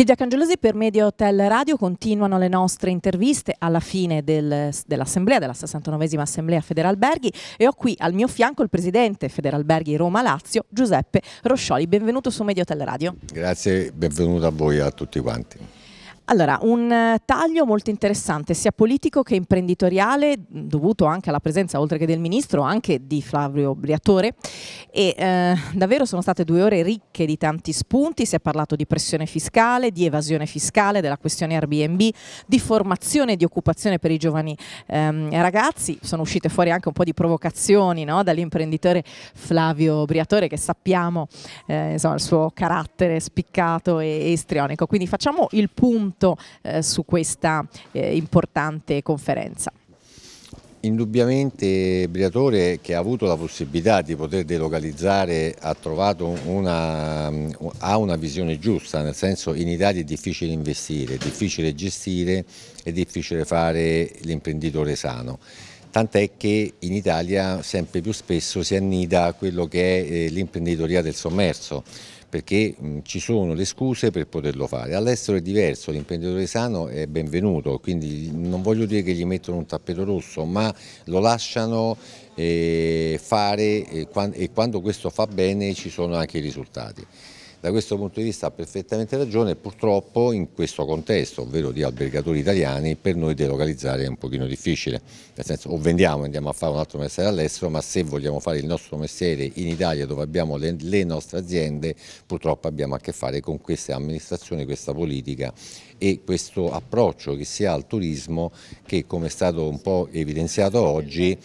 Silvia Cangelosi per Media Hotel Radio continuano le nostre interviste alla fine del, dell'assemblea, della 69esima assemblea Federalberghi e ho qui al mio fianco il presidente Federalberghi Roma Lazio Giuseppe Roscioli. Benvenuto su Media Hotel Radio. Grazie, benvenuto a voi e a tutti quanti. Allora, un eh, taglio molto interessante, sia politico che imprenditoriale, dovuto anche alla presenza, oltre che del ministro, anche di Flavio Briatore. E eh, davvero sono state due ore ricche di tanti spunti, si è parlato di pressione fiscale, di evasione fiscale, della questione Airbnb, di formazione e di occupazione per i giovani ehm, ragazzi. Sono uscite fuori anche un po' di provocazioni no? dall'imprenditore Flavio Briatore, che sappiamo eh, insomma, il suo carattere spiccato e, e istrionico. Quindi facciamo il punto appunto eh, su questa eh, importante conferenza. Indubbiamente Briatore che ha avuto la possibilità di poter delocalizzare ha trovato una, ha una visione giusta, nel senso in Italia è difficile investire, è difficile gestire, è difficile fare l'imprenditore sano tant'è che in Italia sempre più spesso si annida quello che è eh, l'imprenditoria del sommerso, perché mh, ci sono le scuse per poterlo fare. All'estero è diverso, l'imprenditore sano è benvenuto, quindi non voglio dire che gli mettono un tappeto rosso, ma lo lasciano eh, fare e, e quando questo fa bene ci sono anche i risultati. Da questo punto di vista ha perfettamente ragione, purtroppo in questo contesto, ovvero di albergatori italiani, per noi delocalizzare è un pochino difficile, nel senso o vendiamo e andiamo a fare un altro mestiere all'estero, ma se vogliamo fare il nostro mestiere in Italia dove abbiamo le, le nostre aziende, purtroppo abbiamo a che fare con queste amministrazioni, questa politica e questo approccio che si ha al turismo che come è stato un po' evidenziato oggi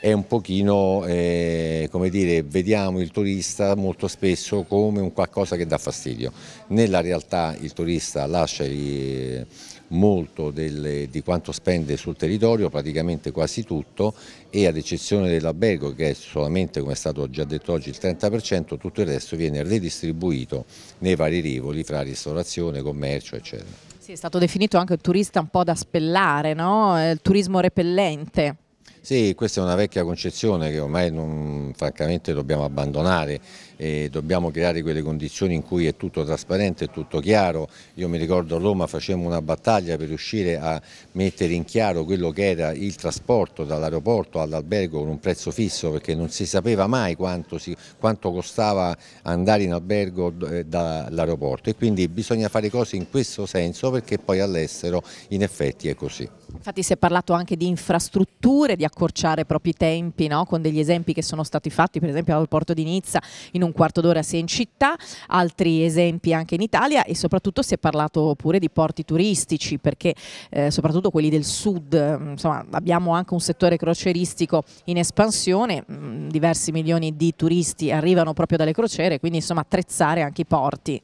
è un pochino, eh, come dire, vediamo il turista molto spesso come un qualcosa che dà fastidio. Nella realtà il turista lascia i eh, molto del, di quanto spende sul territorio, praticamente quasi tutto e ad eccezione dell'albergo che è solamente, come è stato già detto oggi, il 30%, tutto il resto viene redistribuito nei vari rivoli fra ristorazione, commercio eccetera. Sì, è stato definito anche il turista un po' da spellare, no? Eh, il turismo repellente. Sì, questa è una vecchia concezione che ormai non, francamente dobbiamo abbandonare e dobbiamo creare quelle condizioni in cui è tutto trasparente, è tutto chiaro. Io mi ricordo a Roma facevamo una battaglia per riuscire a mettere in chiaro quello che era il trasporto dall'aeroporto all'albergo con un prezzo fisso perché non si sapeva mai quanto, si, quanto costava andare in albergo eh, dall'aeroporto e quindi bisogna fare cose in questo senso perché poi all'estero in effetti è così. Infatti si è parlato anche di infrastrutture, di accorciare proprio i tempi no? con degli esempi che sono stati fatti per esempio all'aeroporto di Nizza in un un quarto d'ora sia in città, altri esempi anche in Italia e soprattutto si è parlato pure di porti turistici perché eh, soprattutto quelli del sud, mm, insomma abbiamo anche un settore croceristico in espansione, mm, diversi milioni di turisti arrivano proprio dalle crociere, quindi insomma attrezzare anche i porti.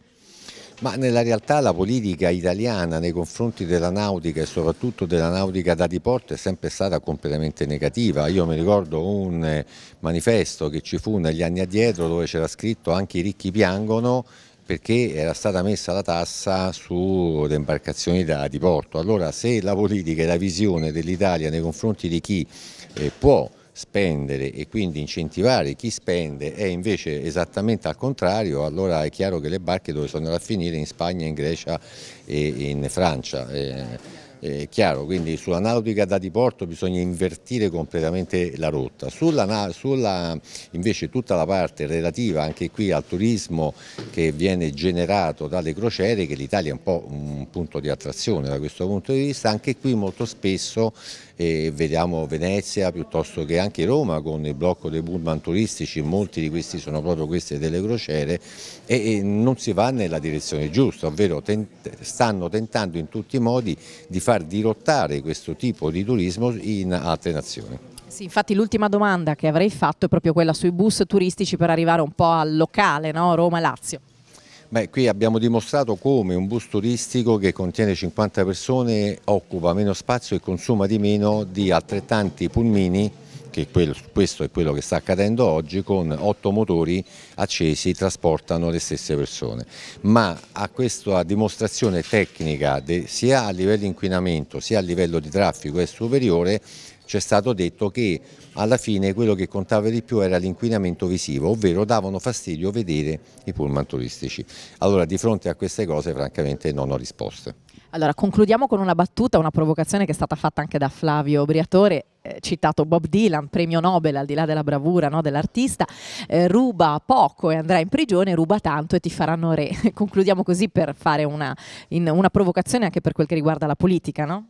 Ma nella realtà la politica italiana nei confronti della nautica e soprattutto della nautica da diporto è sempre stata completamente negativa. Io mi ricordo un eh, manifesto che ci fu negli anni addietro dove c'era scritto anche i ricchi piangono perché era stata messa la tassa sulle imbarcazioni da diporto. Allora se la politica e la visione dell'Italia nei confronti di chi eh, può spendere e quindi incentivare chi spende è invece esattamente al contrario, allora è chiaro che le barche dove sono andate a finire in Spagna, in Grecia e in Francia. Eh, è eh, chiaro, quindi sulla nautica da diporto bisogna invertire completamente la rotta. Sulla, sulla, invece tutta la parte relativa anche qui al turismo che viene generato dalle crociere, che l'Italia è un po' un punto di attrazione da questo punto di vista, anche qui molto spesso eh, vediamo Venezia piuttosto che anche Roma con il blocco dei pullman turistici, molti di questi sono proprio queste delle crociere e, e non si va nella direzione giusta, ovvero tent stanno tentando in tutti i modi di far dirottare questo tipo di turismo in altre nazioni. Sì, infatti l'ultima domanda che avrei fatto è proprio quella sui bus turistici per arrivare un po' al locale, no? Roma-Lazio. Beh, qui abbiamo dimostrato come un bus turistico che contiene 50 persone occupa meno spazio e consuma di meno di altrettanti pulmini che questo è quello che sta accadendo oggi, con otto motori accesi trasportano le stesse persone. Ma a questa dimostrazione tecnica sia a livello di inquinamento sia a livello di traffico è superiore, c'è stato detto che alla fine quello che contava di più era l'inquinamento visivo, ovvero davano fastidio vedere i pullman turistici. Allora di fronte a queste cose francamente non ho risposte. Allora, concludiamo con una battuta, una provocazione che è stata fatta anche da Flavio Briatore, eh, citato Bob Dylan, premio Nobel, al di là della bravura no, dell'artista, eh, ruba poco e andrà in prigione, ruba tanto e ti faranno re. concludiamo così per fare una, in, una provocazione anche per quel che riguarda la politica, no?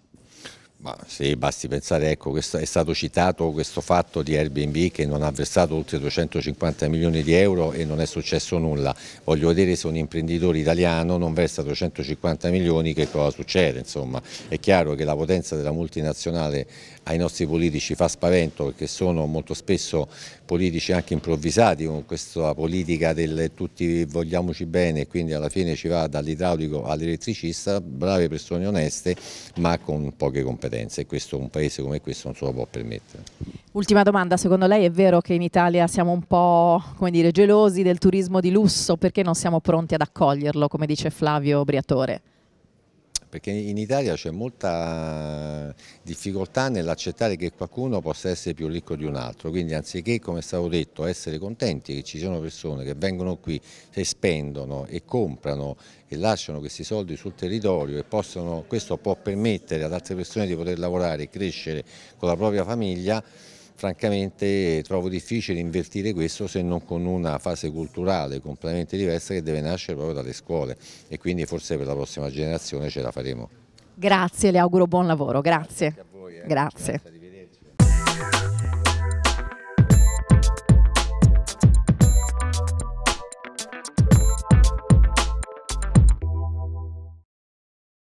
Ma sì, basti pensare, ecco, questo, è stato citato questo fatto di Airbnb che non ha versato oltre 250 milioni di euro e non è successo nulla. Voglio vedere se un imprenditore italiano non versa 250 milioni che cosa succede, insomma. È chiaro che la potenza della multinazionale ai nostri politici fa spavento perché sono molto spesso politici anche improvvisati con questa politica del tutti vogliamoci bene, e quindi alla fine ci va dall'idraulico all'elettricista, brave persone oneste ma con poche competenze scadenza e questo, un paese come questo non se lo può permettere. Ultima domanda, secondo lei è vero che in Italia siamo un po' dire, gelosi del turismo di lusso perché non siamo pronti ad accoglierlo, come dice Flavio Briatore? perché in Italia c'è molta eh, difficoltà nell'accettare che qualcuno possa essere più ricco di un altro, quindi anziché come è stato detto essere contenti che ci siano persone che vengono qui e spendono e comprano e lasciano questi soldi sul territorio e possono, questo può permettere ad altre persone di poter lavorare e crescere con la propria famiglia, francamente trovo difficile invertire questo se non con una fase culturale completamente diversa che deve nascere proprio dalle scuole e quindi forse per la prossima generazione ce la faremo. Grazie, le auguro buon lavoro, grazie. Grazie. A voi, eh. grazie. grazie.